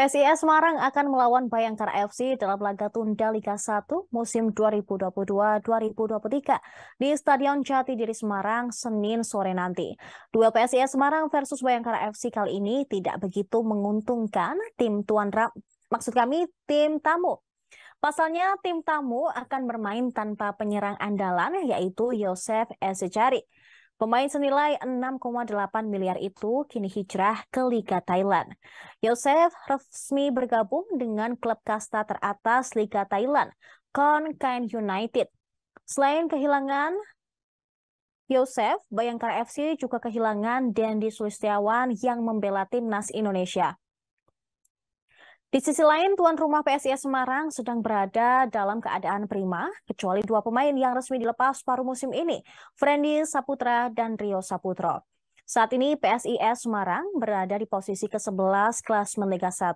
PSIS Semarang akan melawan Bayangkara FC dalam laga tunda Liga 1 musim 2022-2023 di Stadion Jati Diri Semarang Senin sore nanti. Duel PSIS Semarang versus Bayangkara FC kali ini tidak begitu menguntungkan tim tuan rap, maksud kami tim tamu. Pasalnya tim tamu akan bermain tanpa penyerang andalan yaitu Yosef Esejari. Pemain senilai 6,8 miliar itu kini hijrah ke Liga Thailand. Yosef resmi bergabung dengan klub kasta teratas Liga Thailand, Konkain United. Selain kehilangan Yosef, Bayangkara FC juga kehilangan Dendi Sulistiawan yang membela timnas Indonesia. Di sisi lain, tuan rumah PSIS Semarang sedang berada dalam keadaan prima, kecuali dua pemain yang resmi dilepas paruh musim ini, Frendi Saputra dan Rio Saputro. Saat ini PSIS Semarang berada di posisi ke-11 kelas Liga 1.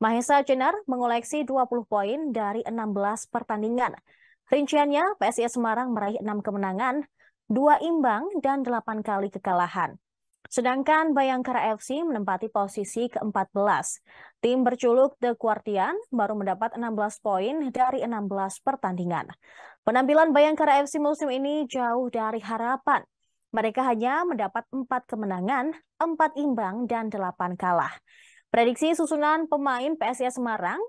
Mahesa Jenar mengoleksi 20 poin dari 16 pertandingan. Rinciannya, PSIS Semarang meraih 6 kemenangan, 2 imbang, dan 8 kali kekalahan. Sedangkan Bayangkara FC menempati posisi ke-14. Tim berculuk The Quartian baru mendapat 16 poin dari 16 pertandingan. Penampilan Bayangkara FC musim ini jauh dari harapan. Mereka hanya mendapat 4 kemenangan, 4 imbang, dan 8 kalah. Prediksi susunan pemain PSIS Semarang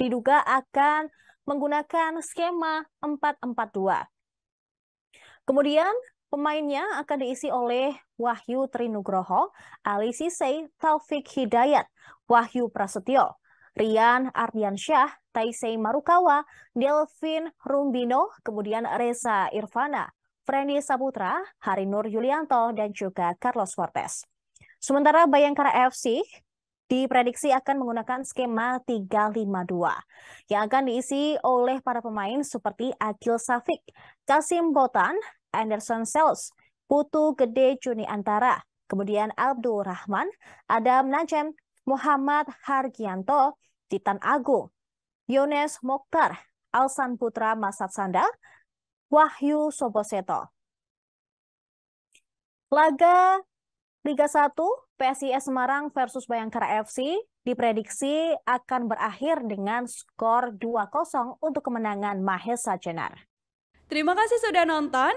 diduga akan menggunakan skema 4-4-2. Kemudian Pemainnya akan diisi oleh Wahyu Trinugroho, Ali Sisei, Taufik Hidayat, Wahyu Prasetyo, Rian Ardiansyah, Taisei Marukawa, Delvin Rumbino, kemudian Reza Irvana, Frendi Saputra, Harinur Yulianto, dan juga Carlos Fortes. Sementara Bayangkara FC diprediksi akan menggunakan skema 352 yang akan diisi oleh para pemain seperti Akil Safik, Kasim Botan, Anderson Sales, Putu Gede Juni Antara, kemudian Abdul Rahman, Adam Najem, Muhammad Hargianto, Titan Agung, Yones Mokhtar, Alsan Putra Masat Sanda, Wahyu Soboseto. Laga Liga 1 PSIS Semarang versus Bayangkara FC diprediksi akan berakhir dengan skor 2-0 untuk kemenangan Mahesa Jenar. Terima kasih sudah nonton.